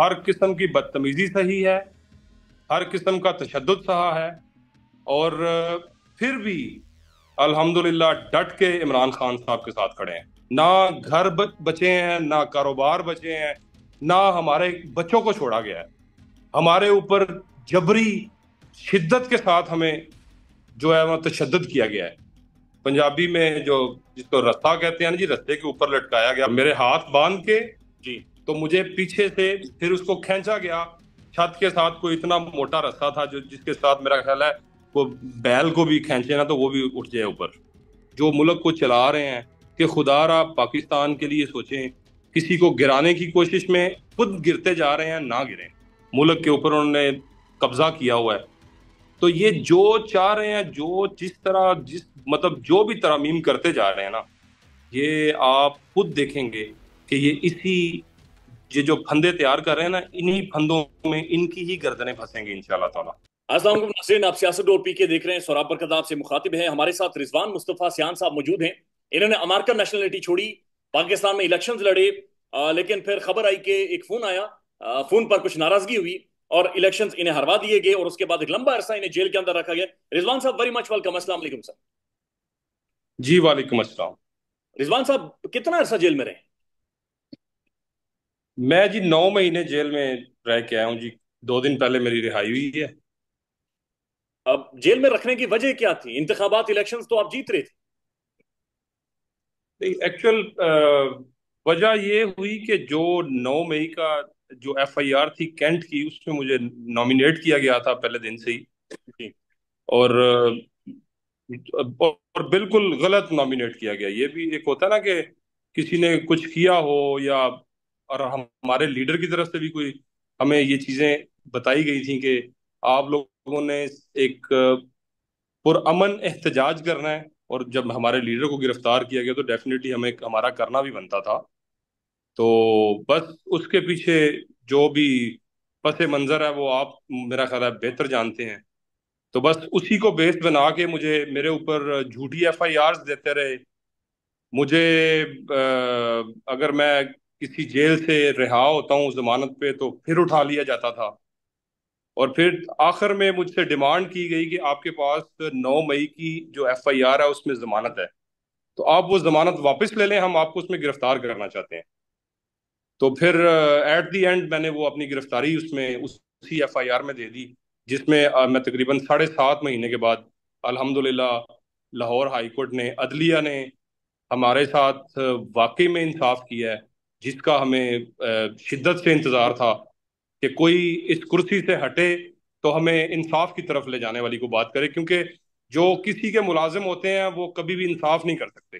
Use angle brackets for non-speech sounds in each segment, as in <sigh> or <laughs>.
हर किस्म की बदतमीजी सही है हर किस्म का तशद सहा है और फिर भी अल्हम्दुलिल्लाह डट के इमरान खान साहब के साथ खड़े हैं ना घर बचे हैं ना कारोबार बचे हैं ना हमारे बच्चों को छोड़ा गया है हमारे ऊपर जबरी शिद्दत के साथ हमें जो है वह तशद किया गया है पंजाबी में जो जिसको रस्ता कहते हैं ना जी रस्ते के ऊपर लटकाया गया मेरे हाथ बांध के जी तो मुझे पीछे से फिर उसको खींचा गया छत के साथ कोई इतना मोटा रस्ता था जो जिसके साथ मेरा ख्याल है वो बैल को भी खींचे ना तो वो भी उठ जाए ऊपर जो मुल्क को चला रहे हैं कि खुदा रहा पाकिस्तान के लिए सोचें किसी को गिराने की कोशिश में खुद गिरते जा रहे हैं ना गिरें मुल्क के ऊपर उन्होंने कब्जा किया हुआ है तो ये जो चाह रहे हैं जो जिस तरह जिस मतलब जो भी तरमीम करते जा रहे हैं ना ये आप खुद देखेंगे कि ये इसी ये जो फंदे तैयार कर रहे हैं ना इन्हीं फंदों में इनकी ही गर्दनें फंसेंगी इन ताला आप सियासत और पी के देख रहे हैं सौरभ बरकत आपसे मुखातिब है हमारे साथ रिजवान मुस्तफ़ा सियान साहब मौजूद हैं इन्होंने अमेरिकन नेशनलिटी छोड़ी पाकिस्तान में इलेक्शन लड़े आ, लेकिन फिर खबर आई कि एक फोन आया फोन पर कुछ नाराजगी हुई और इलेक्शन इन्हें हरवा दिए गए और उसके बाद एक लंबा अरसा इन्हें जेल के अंदर रखा गया रिजवान साहब वेरी मच वेलकम असला सर जी वालेकुम रिजवान साहब कितना अरसा जेल में रहे मैं जी नौ महीने जेल में रह के आया हूँ जी दो दिन पहले मेरी रिहाई हुई है अब जेल में रखने की वजह क्या थी इंतबात इलेक्शंस तो आप जीत रहे थे एक्चुअल वजह ये हुई कि जो नौ मई का जो एफआईआर थी कैंट की उसमें मुझे नॉमिनेट किया गया था पहले दिन से ही और और बिल्कुल गलत नॉमिनेट किया गया ये भी एक होता है ना कि किसी ने कुछ किया हो या और हमारे लीडर की तरफ से भी कोई हमें ये चीजें बताई गई थी कि आप लोगों ने एक पुरअमन एहतजाज करना है और जब हमारे लीडर को गिरफ्तार किया गया तो डेफिनेटली हमें हमारा करना भी बनता था तो बस उसके पीछे जो भी पस मंजर है वो आप मेरा ख्याल है बेहतर जानते हैं तो बस उसी को बेस बना के मुझे मेरे ऊपर झूठी एफ आई आर देते रहे मुझे अगर मैं किसी जेल से रिहा होता हूँ जमानत पे तो फिर उठा लिया जाता था और फिर आखिर में मुझसे डिमांड की गई कि आपके पास नौ मई की जो एफ आई आर है उसमें ज़मानत है तो आप वो ज़मानत वापस ले लें हम आपको उसमें गिरफ्तार करना चाहते हैं तो फिर एट दी एंड मैंने वो अपनी गिरफ्तारी उसमें उसी एफ आई आर में दे दी जिसमें uh, मैं तकरीबन साढ़े सात महीने के बाद अल्हम्दुलिल्लाह लाहौर हाईकोर्ट ने अदलिया ने हमारे साथ uh, वाकई में इंसाफ किया है जिसका हमें शिद्दत से इंतज़ार था कि कोई इस कुर्सी से हटे तो हमें इंसाफ की तरफ ले जाने वाली को बात करे क्योंकि जो किसी के मुलाजिम होते हैं वो कभी भी इंसाफ नहीं कर सकते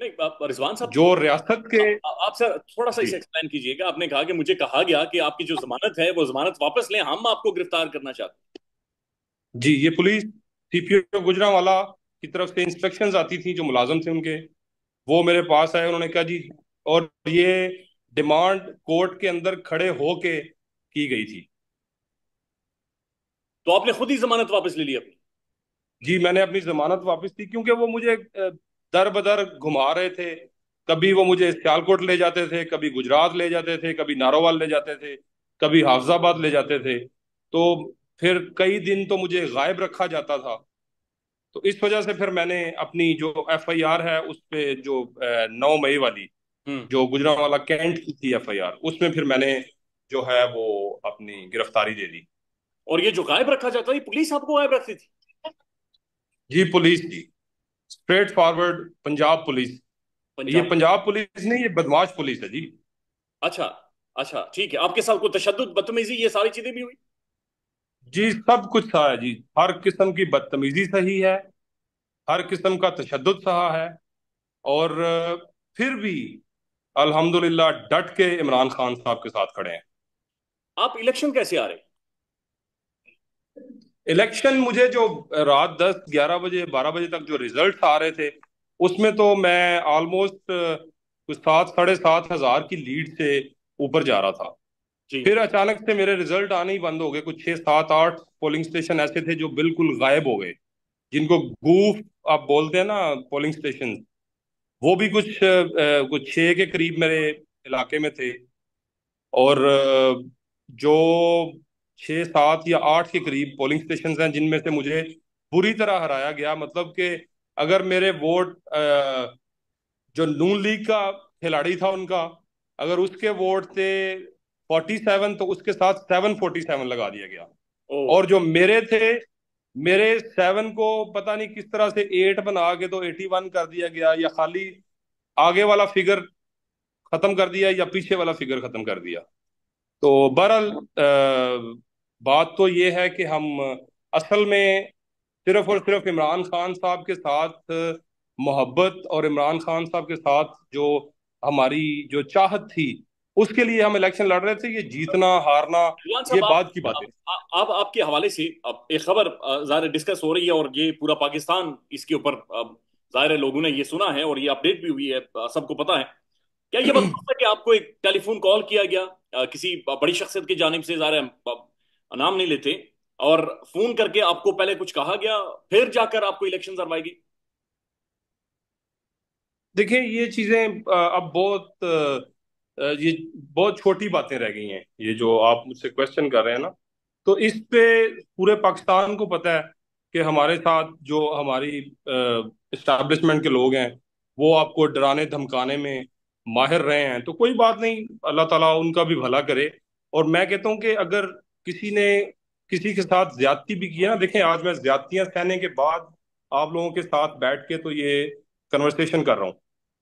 नहीं रिजवान साहब जो रियासत के आ, आप सर थोड़ा सा इसे एक्सप्लेन कीजिएगा आपने कहा कि मुझे कहा गया कि आपकी जो जमानत है वो जमानत वापस लें हम आपको गिरफ्तार करना चाहते हैं जी ये पुलिस सीपीओ वाला की तरफ से इंस्पेक्शन आती थी जो मुलाजम थे उनके वो मेरे पास आए उन्होंने कहा जी और ये डिमांड कोर्ट के अंदर खड़े होके की गई थी तो आपने खुद ही जमानत वापस ले ली अपनी जी मैंने अपनी जमानत वापस ली क्योंकि वो मुझे दर बदर घुमा रहे थे कभी वो मुझे सियालकोट ले जाते थे कभी गुजरात ले जाते थे कभी नारोवाल ले जाते थे कभी हाफजाबाद ले जाते थे तो फिर कई दिन तो मुझे गायब रखा जाता था तो इस वजह से फिर मैंने अपनी जो एफ आई आर है उस पर जो नौ मई वाली हम्म। जो गुजरा वाला कैंट की थी एफआईआर उसमें फिर मैंने जो है वो अपनी गिरफ्तारी दे दी और ये जो गायब रखा जाता है पुलिस आपको गायब रखती थी जी पुलिस जी straight forward Punjab police Punjab ये पंजाब पुलिस नहीं ये बदमाश पुलिस है जी अच्छा अच्छा ठीक है आपके साथ कोई तशद बदतमीजी ये सारी चीजें भी हुई जी सब कुछ था जी हर किस्म की बदतमीजी सही है हर किस्म का तशद सहा है और फिर भी अल्हम्दुलिल्लाह डट के इमरान खान साहब के साथ खड़े हैं आप इलेक्शन कैसे आ रहे इलेक्शन मुझे जो रात दस ग्यारह बजे बारह बजे तक जो रिजल्ट आ रहे थे उसमें तो मैं ऑलमोस्ट कुछ सात साढ़े सात हजार की लीड से ऊपर जा रहा था फिर अचानक से मेरे रिजल्ट आने ही बंद हो गए कुछ छह सात आठ पोलिंग स्टेशन ऐसे थे जो बिल्कुल गायब हो गए जिनको गूफ आप बोलते हैं ना पोलिंग स्टेशन वो भी कुछ कुछ छः के करीब मेरे इलाके में थे और जो छः सात या आठ के करीब पोलिंग स्टेशन हैं जिनमें से मुझे बुरी तरह हराया गया मतलब कि अगर मेरे वोट जो नून लीग का खिलाड़ी था उनका अगर उसके वोट थे फोर्टी सेवन तो उसके साथ सेवन फोर्टी सेवन लगा दिया गया और जो मेरे थे मेरे सेवन को पता नहीं किस तरह से एट बना के तो एटी वन कर दिया गया या खाली आगे वाला फिगर खत्म कर दिया या पीछे वाला फिगर खत्म कर दिया तो बहरहाल बात तो ये है कि हम असल में सिर्फ और सिर्फ इमरान खान साहब के साथ मोहब्बत और इमरान खान साहब के साथ जो हमारी जो चाहत थी उसके लिए हम इलेक्शन लड़ रहे थे ये जीतना हारना ये बाद की बात है अब आपके हवाले से एक खबर जाहिर डिस्कस हो रही है और ये पूरा पाकिस्तान इसके ऊपर जाहिर लोगों ने ये सुना है और ये अपडेट भी हुई है सबको पता है क्या ये बात कि आपको एक टेलीफोन कॉल किया गया किसी बड़ी शख्सियत की जानब से जाहिर नाम नहीं लेते और फोन करके आपको पहले कुछ कहा गया फिर जाकर आपको इलेक्शन करवाई गई देखिए ये चीजें अब बहुत ये बहुत छोटी बातें रह गई हैं ये जो आप मुझसे क्वेश्चन कर रहे हैं ना तो इस पे पूरे पाकिस्तान को पता है कि हमारे साथ जो हमारी इस्टेब्लिशमेंट के लोग हैं वो आपको डराने धमकाने में माहिर रहे हैं तो कोई बात नहीं अल्लाह ताला उनका भी भला करे और मैं कहता हूँ कि अगर किसी ने किसी के साथ ज्यादती भी किया ना देखें आज मैं ज्यादतियाँ सहने के बाद आप लोगों के साथ बैठ के तो ये कन्वर्सेशन कर रहा हूँ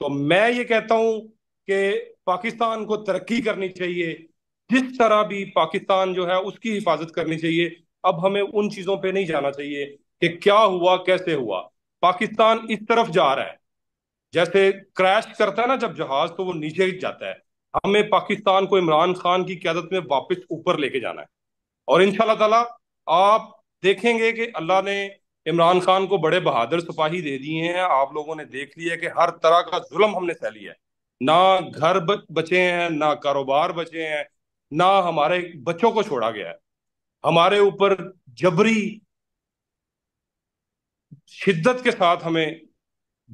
तो मैं ये कहता हूँ कि पाकिस्तान को तरक्की करनी चाहिए जिस तरह भी पाकिस्तान जो है उसकी हिफाजत करनी चाहिए अब हमें उन चीज़ों पे नहीं जाना चाहिए कि क्या हुआ कैसे हुआ पाकिस्तान इस तरफ जा रहा है जैसे क्रैश करता है ना जब जहाज तो वो नीचे जाता है हमें पाकिस्तान को इमरान खान की क्यादत में वापस ऊपर लेके जाना है और इन तला आप देखेंगे कि अल्लाह ने इमरान खान को बड़े बहादुर सिपाही दे दिए हैं आप लोगों ने देख लिया कि हर तरह का जुल्म हमने सह लिया है ना घर बचे हैं ना कारोबार बचे हैं ना हमारे बच्चों को छोड़ा गया है हमारे ऊपर जबरी शिद्दत के साथ हमें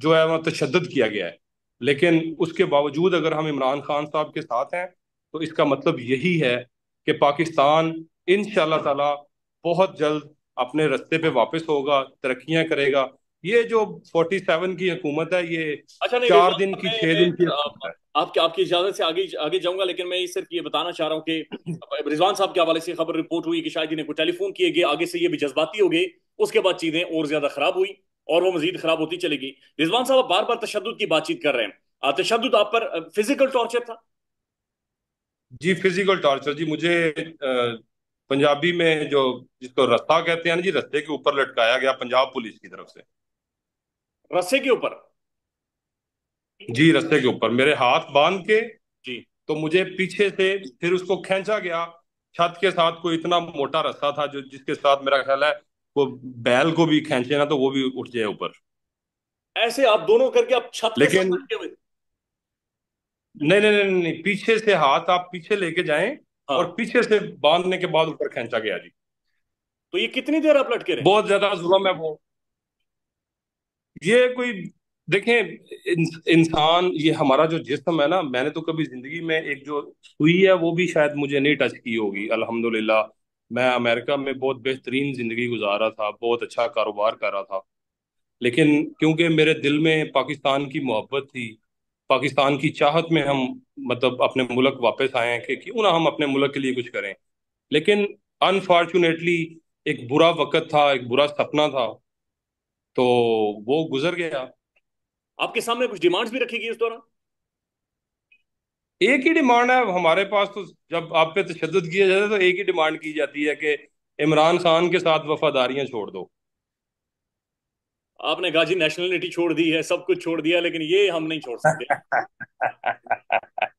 जो है वह तशद किया गया है लेकिन उसके बावजूद अगर हम इमरान खान साहब के साथ हैं तो इसका मतलब यही है कि पाकिस्तान इन ताला बहुत जल्द अपने रस्ते पे वापस होगा तरक्याँ करेगा ये जो 47 की हुकूमत है ये अच्छा नहीं चार दिन की छह दिन की आपके आपकी इजाजत से आगे आगे जाऊंगा लेकिन मैं सिर्फ ये बताना चाह रहा हूँ कि रिजवान साहब के हवाले से खबर रिपोर्ट हुई कि शायद इन्हें कोई टेलीफोन किए गए आगे से ये भी जज्बाती हो गए उसके बाद चीजें और ज्यादा खराब हुई और वो मजीद खराब होती चली गई रिजवान साहब बार बार तशद की बातचीत कर रहे हैं तशद आप पर फिजिकल टॉर्चर था जी फिजिकल टॉर्चर जी मुझे पंजाबी में जो जिसको रस्ता कहते हैं ना जी रस्ते के ऊपर लटकाया गया पंजाब पुलिस की तरफ से रस्से के ऊपर जी रस्ते के ऊपर मेरे हाथ बांध के जी तो मुझे पीछे से फिर उसको खेचा गया छत के साथ कोई इतना मोटा रस्ता था जो जिसके साथ मेरा ख्याल है वो बैल को भी खेचे ना तो वो भी उठ जाए ऊपर ऐसे आप दोनों करके आप छत लेकिन नहीं नहीं नहीं नहीं पीछे से हाथ आप पीछे लेके जाएं हाँ। और पीछे से बांधने के बाद ऊपर खेचा गया जी तो ये कितनी देर आप लटके रहे बहुत ज्यादा जुलम है वो ये कोई देखें इंसान ये हमारा जो जिस्म है ना मैंने तो कभी जिंदगी में एक जो सुई है वो भी शायद मुझे नहीं टच की होगी अल्हम्दुलिल्लाह मैं अमेरिका में बहुत बेहतरीन जिंदगी गुजारा था बहुत अच्छा कारोबार कर रहा था लेकिन क्योंकि मेरे दिल में पाकिस्तान की मोहब्बत थी पाकिस्तान की चाहत में हम मतलब अपने मुल्क वापस आए हैं कि क्यों ना हम अपने मुल्क के लिए कुछ करें लेकिन अनफॉर्चुनेटली एक बुरा वक्त था एक बुरा सपना था तो वो गुजर गया आपके सामने कुछ डिमांड्स भी रखी गई उस दौरान एक ही डिमांड है हमारे पास तो जब आप पे तशद किया जाता है तो एक ही डिमांड की जाती है कि इमरान खान के साथ वफादारियां छोड़ दो आपने गाजी नेशनलिटी छोड़ दी है सब कुछ छोड़ दिया लेकिन ये हम नहीं छोड़ सकते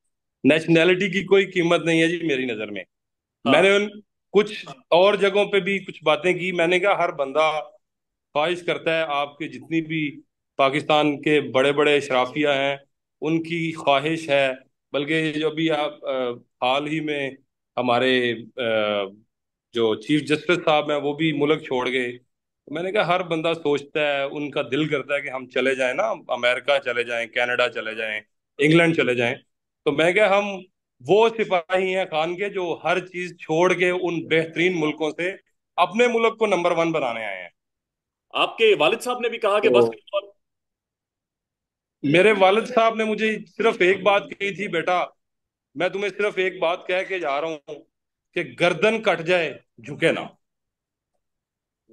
<laughs> नेशनैलिटी की कोई कीमत नहीं है जी मेरी नजर में हाँ। मैंने उन कुछ और जगहों पे भी कुछ बातें की मैंने कहा हर बंदा ख्वाहिश करता है आपके जितनी भी पाकिस्तान के बड़े बड़े शराफिया हैं उनकी ख्वाहिश है बल्कि जो भी आप हाल ही में हमारे जो चीफ जस्टिस साहब हैं वो भी मुल्क छोड़ गए तो मैंने कहा हर बंदा सोचता है उनका दिल करता है कि हम चले जाएं ना अमेरिका चले जाएं कनाडा चले जाएं इंग्लैंड चले जाएं तो मैं क्या हम वो सिपाही हैं खान के जो हर चीज छोड़ के उन बेहतरीन मुल्कों से अपने मुल्क को नंबर वन बनाने आए हैं आपके वालिद साहब ने भी कहा कि तो बस मेरे वालिद साहब ने मुझे सिर्फ एक बात कही थी बेटा मैं तुम्हें सिर्फ एक बात कह के जा रहा हूं कि गर्दन कट जाए झुके ना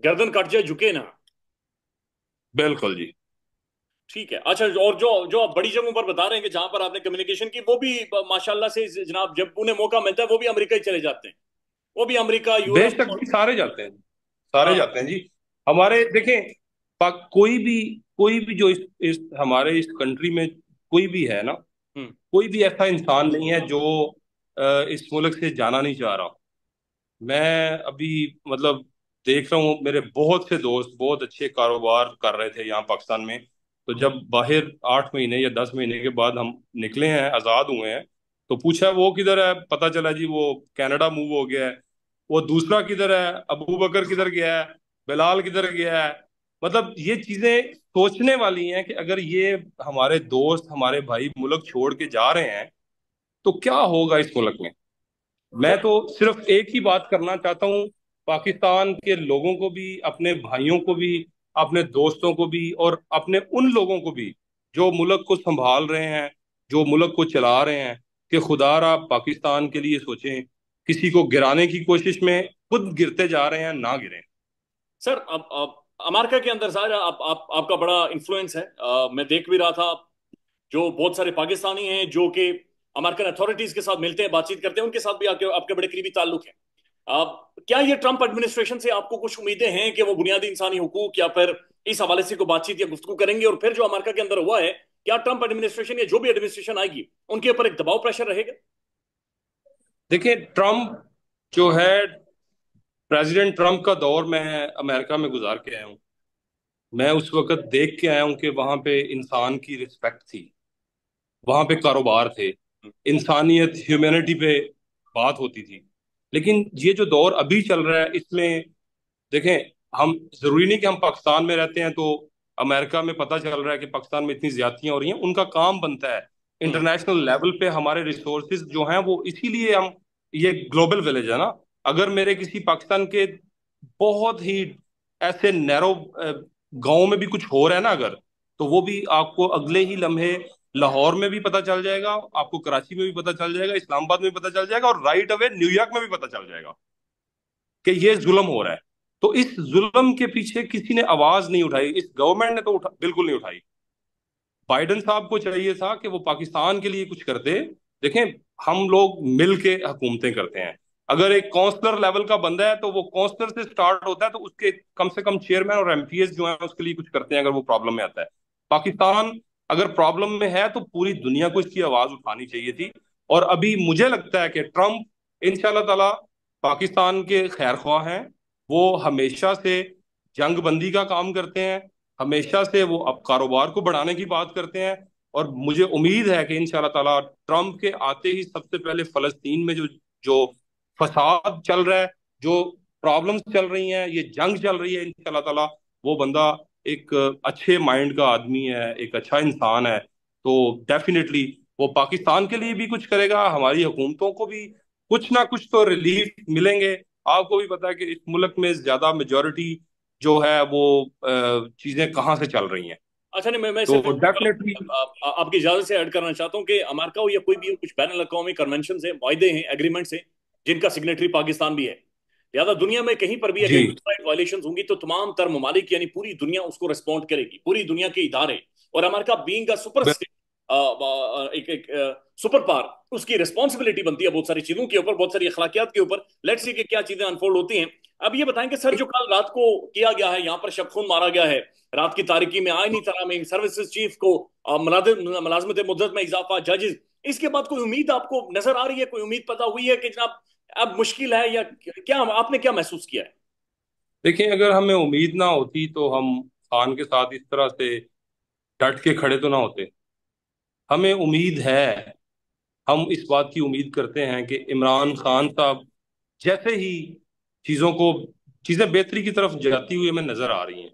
गर्दन कट जाए झुके ना बिल्कुल जी ठीक है अच्छा और जो जो आप बड़ी जगहों पर बता रहे हैं कि जहां पर आपने कम्युनिकेशन की वो भी माशाल्लाह से जनाब जब उन्हें मौका मिलता है वो भी अमेरिका ही चले जाते हैं वो भी अमेरिका यूरोप सारे जाते हैं सारे हाँ। जाते हैं जी हमारे देखें कोई भी कोई भी जो इस, इस हमारे इस कंट्री में कोई भी है ना हम्म। कोई भी ऐसा इंसान नहीं है जो इस मुल्क से जाना नहीं चाह रहा मैं अभी मतलब देख रहा हूँ मेरे बहुत से दोस्त बहुत अच्छे कारोबार कर रहे थे यहाँ पाकिस्तान में तो जब बाहर आठ महीने या दस महीने के बाद हम निकले हैं आज़ाद हुए हैं तो पूछा वो किधर है पता चला जी वो कनाडा मूव हो गया है वो दूसरा किधर है अबू बकर किधर गया है बिलाल किधर गया है मतलब ये चीजें सोचने वाली हैं कि अगर ये हमारे दोस्त हमारे भाई मुल्क छोड़ के जा रहे हैं तो क्या होगा इस मुल्क में मैं तो सिर्फ एक ही बात करना चाहता हूँ पाकिस्तान के लोगों को भी अपने भाइयों को भी अपने दोस्तों को भी और अपने उन लोगों को भी जो मुल्क को संभाल रहे हैं जो मुल्क को चला रहे हैं कि खुदा रहा पाकिस्तान के लिए सोचें किसी को गिराने की कोशिश में खुद गिरते जा रहे हैं ना गिरें सर अब, अमेरिका के अंदर सर आप, आप, आपका बड़ा इन्फ्लुएंस है आ, मैं देख भी रहा था जो बहुत सारे पाकिस्तानी हैं जो कि अमेरिकन अथॉरिटीज के साथ मिलते हैं बातचीत करते हैं उनके साथ भी आपके आपके बड़े करीबी ताल्लुक हैं आप क्या ये ट्रंप एडमिनिस्ट्रेशन से आपको कुछ उम्मीदें हैं कि वो बुनियादी इंसानी हकूक या फिर इस हवाले से कोई बातचीत या गुफ्तु करेंगे और फिर जो अमेरिका के अंदर हुआ है क्या ट्रंप एडमिनिस्ट्रेशन या जो भी एडमिनिस्ट्रेशन आएगी उनके ऊपर एक दबाव प्रेशर रहेगा देखिए ट्रंप जो है प्रेसिडेंट ट्रंप का दौर मैं अमेरिका में गुजार के आया हूँ मैं उस वक्त देख के आया हूँ कि वहां पे इंसान की रिस्पेक्ट थी वहां पे कारोबार थे इंसानियत ह्यूमैनिटी पे बात होती थी लेकिन ये जो दौर अभी चल रहा है इसमें देखें हम जरूरी नहीं कि हम पाकिस्तान में रहते हैं तो अमेरिका में पता चल रहा है कि पाकिस्तान में इतनी ज्यादतियां हो रही हैं उनका काम बनता है हम्म। इंटरनेशनल लेवल पे हमारे रिसोर्सेज जो हैं वो इसीलिए हम ये ग्लोबल विलेज है ना अगर मेरे किसी पाकिस्तान के बहुत ही ऐसे नैरो गांव में भी कुछ हो रहा है ना अगर तो वो भी आपको अगले ही लम्हे लाहौर में भी पता चल जाएगा आपको कराची में भी पता चल जाएगा इस्लामाबाद में भी पता चल जाएगा और राइट अवे न्यूयॉर्क में भी पता चल जाएगा कि ये जुल्म हो रहा है तो इस जुल्म के पीछे किसी ने आवाज नहीं उठाई इस गवर्नमेंट ने तो उठा बिल्कुल नहीं उठाई बाइडन साहब को चाहिए था कि वो पाकिस्तान के लिए कुछ करते देखें हम लोग मिल के हुकूमतें करते हैं अगर एक काउंसलर लेवल का बंदा है तो वो काउंसलर से स्टार्ट होता है तो उसके कम से कम चेयरमैन और एमपीएस जो है उसके लिए कुछ करते हैं अगर वो प्रॉब्लम में आता है पाकिस्तान अगर प्रॉब्लम में है तो पूरी दुनिया को इसकी आवाज उठानी चाहिए थी और अभी मुझे लगता है कि ट्रंप इन तला पाकिस्तान के खैर ख्वाह हैं वो हमेशा से जंग बंदी का काम करते हैं हमेशा से वो अब कारोबार को बढ़ाने की बात करते हैं और मुझे उम्मीद है कि इन शाह ट्रंप के आते ही सबसे पहले फलस्तीन में जो जो फसाद चल रहा है जो प्रॉब्लम्स चल रही हैं ये जंग चल रही है इन ताला वो बंदा एक अच्छे माइंड का आदमी है एक अच्छा इंसान है तो डेफिनेटली वो पाकिस्तान के लिए भी कुछ करेगा हमारी हुकूमतों को भी कुछ ना कुछ तो रिलीफ मिलेंगे आपको भी पता है कि इस मुल्क में ज्यादा मेजोरिटी जो है वो चीजें कहाँ से चल रही हैं अच्छा नहीं मैं मैं तो डेफिनेटली आपकी इजाजत से ऐड करना चाहता हूँ कि अमेरिका हो या कोई भी कुछ बैन अलाकवामी कन्वेंशन है माहदे हैं एग्रीमेंट्स हैं जिनका सिग्नेटरी पाकिस्तान भी है लिहाजा दुनिया में कहीं पर भी अगर वायलेशन होंगी तो तमाम तर ममालिक यानी पूरी दुनिया उसको रिस्पॉन्ड करेगी पूरी दुनिया के इधारे और अमेरिका बींग सुपर स्टेट एक एक सुपर पार उसकी रिस्पॉन्सिबिलिटी बनती है बहुत सारी चीजों के ऊपर बहुत सारी अखलाकियात के ऊपर लेट्स सी कि क्या चीजें अनफोल्ड होती हैं अब ये बताएं कि सर जो कल रात को किया गया है यहाँ पर खून मारा गया है रात की तारीखी में आईनी तरह में सर्विसेज चीफ को मुलाजमत मुद्दत में इजाफा जजेस इसके बाद कोई उम्मीद आपको नजर आ रही है कोई उम्मीद पता हुई है कि जनाब अब मुश्किल है या क्या आपने क्या महसूस किया है देखिए अगर हमें उम्मीद ना होती तो हम खान के साथ इस तरह से डट के खड़े तो ना होते हमें उम्मीद है हम इस बात की उम्मीद करते हैं कि इमरान खान साहब जैसे ही चीज़ों को चीज़ें बेहतरी की तरफ जाती हुई हमें नज़र आ रही हैं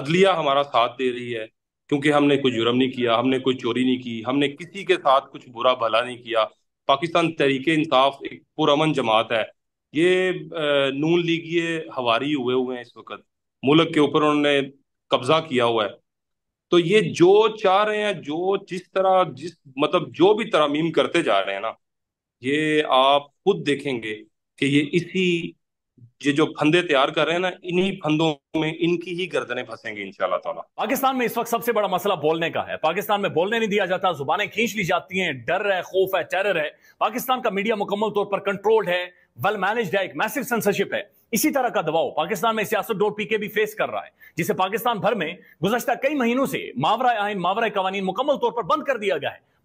अदलिया हमारा साथ दे रही है क्योंकि हमने कोई जुर्म नहीं किया हमने कोई चोरी नहीं की हमने किसी के साथ कुछ बुरा भला नहीं किया पाकिस्तान तरीके इंसाफ एक पुरमन जमात है ये नून लीग ये हवारी हुए हुए हैं इस वक्त मुल्क के ऊपर उन्होंने कब्जा किया हुआ है तो ये जो चाह रहे हैं जो जिस तरह जिस मतलब जो भी तरमीम करते जा रहे हैं ना ये आप खुद देखेंगे कि ये इसी ये जो फंदे तैयार कर रहे हैं ना इन्हीं फंदों में इनकी ही गर्दनें फंसेंगी इंशाल्लाह ताला पाकिस्तान में इस वक्त सबसे बड़ा मसला बोलने का है पाकिस्तान में बोलने नहीं दिया जाता जुबाने खींच ली जाती हैं डर है खौफ है टेरर है पाकिस्तान का मीडिया मुकम्मल तौर पर कंट्रोल्ड है वेल मैनेज है एक मैसिव सेंसरशिप है इसी तरह का दबाव पाकिस्तान में सियासत डोर पीके भी फेस कर रहा है जिसे पाकिस्तान भर में गुजशत कई महीनों से मावरा आइन मावरा कवानीन मुकम्मल तौर पर बंद कर दिया गया है